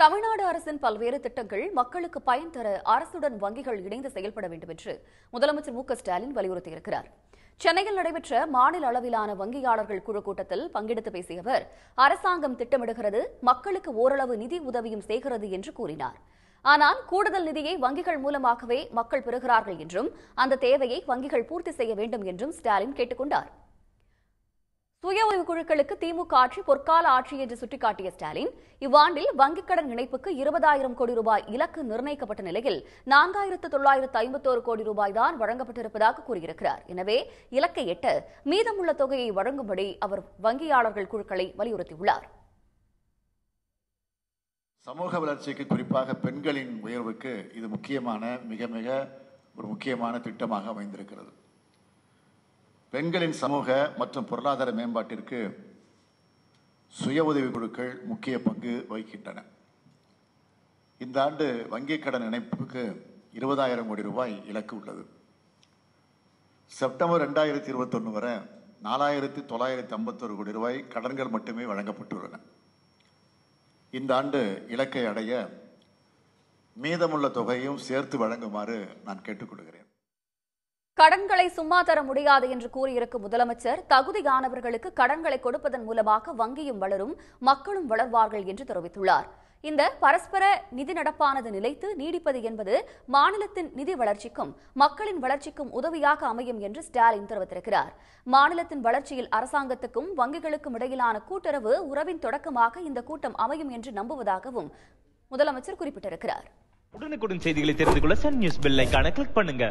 தமிழ்நாடு அரசின் பல்வேறு திட்டங்கள் மக்களுக்கு பயன் தர அரசுடன் வங்கிகள் இணைந்து செயல்பட வேண்டும் என்று முதலமைச்சர் மு ஸ்டாலின் வலியுறுத்தியிருக்கிறார் சென்னையில் நடைபெற்ற மாநில அளவிலான வங்கியாளர்கள் குழு கூட்டத்தில் பங்கெடுத்து பேசிய அவர் அரசாங்கம் திட்டமிடுகிறது மக்களுக்கு ஓரளவு நிதி உதவியும் செய்கிறது என்று கூறினார் ஆனால் கூடுதல் நிதியை வங்கிகள் மூலமாகவே மக்கள் பெறுகிறார்கள் என்றும் அந்த தேவையை வங்கிகள் பூர்த்தி செய்ய வேண்டும் என்றும் ஸ்டாலின் கொண்டாா் கூட்டுறவு குழுக்களுக்கு திமுக ஆட்சி பொற்கால ஆட்சி என்று சுட்டிக்காட்டிய ஸ்டாலின் இவ்வாண்டில் வங்கிக் கடன் இணைப்புக்கு இருபதாயிரம் கோடி ரூபாய் இலக்கு நிர்ணயிக்கப்பட்ட நிலையில் நான்காயிரத்து தொள்ளாயிரத்து ஐம்பத்தோரு கோடி ரூபாய் தான் வழங்கப்பட்டிருப்பதாக கூறியிருக்கிறார் எனவே இலக்கை எட்ட மீதமுள்ள தொகையை வழங்கும்படி அவர் வங்கியாளர்கள் குழுக்களை வலியுறுத்தியுள்ளார் சமூக வளர்ச்சிக்கு குறிப்பாக பெண்களின் உயர்வுக்கு இது முக்கியமான மிக மிக ஒரு முக்கியமான திட்டமாக அமைந்திருக்கிறது பெண்களின் சமூக மற்றும் பொருளாதார மேம்பாட்டிற்கு சுய உதவி குழுக்கள் முக்கிய பங்கு வகிக்கின்றன இந்த ஆண்டு வங்கிக் கடன் இணைப்புக்கு இருபதாயிரம் கோடி ரூபாய் இலக்கு உள்ளது செப்டம்பர் ரெண்டாயிரத்தி இருபத்தொன்று வரை நாலாயிரத்தி தொள்ளாயிரத்தி ஐம்பத்தொரு கோடி ரூபாய் கடன்கள் மட்டுமே வழங்கப்பட்டுள்ளன இந்த ஆண்டு இலக்கை அடைய மீதமுள்ள தொகையும் சேர்த்து வழங்குமாறு நான் கேட்டுக்கொள்கிறேன் கடன்களை சும்மா தர முடியாது என்று கூறியிருக்கும் முதலமைச்சர் தகுதியானவர்களுக்கு கடன்களை கொடுப்பதன் மூலமாக வங்கியும் வளரும் மக்களும் வளர்வார்கள் என்று தெரிவித்துள்ளார் இந்த பரஸ்பர நிதி நடப்பானது நிலைத்து நீடிப்பது என்பது மாநிலத்தின் நிதி வளர்ச்சிக்கும் மக்களின் வளர்ச்சிக்கும் உதவியாக அமையும் என்று ஸ்டாலின் தெரிவித்திருக்கிறார் மாநிலத்தின் வளர்ச்சியில் அரசாங்கத்துக்கும் வங்கிகளுக்கும் இடையிலான கூட்டுறவு உறவின் தொடக்கமாக இந்த கூட்டம் அமையும் என்று நம்புவதாகவும் முதலமைச்சர் குறிப்பிட்டிருக்கிறார் உடனுக்குடன் செய்திகளை தெரிந்து கொள்ள சன் நியூஸ் பெல் கிளிக் பண்ணுங்க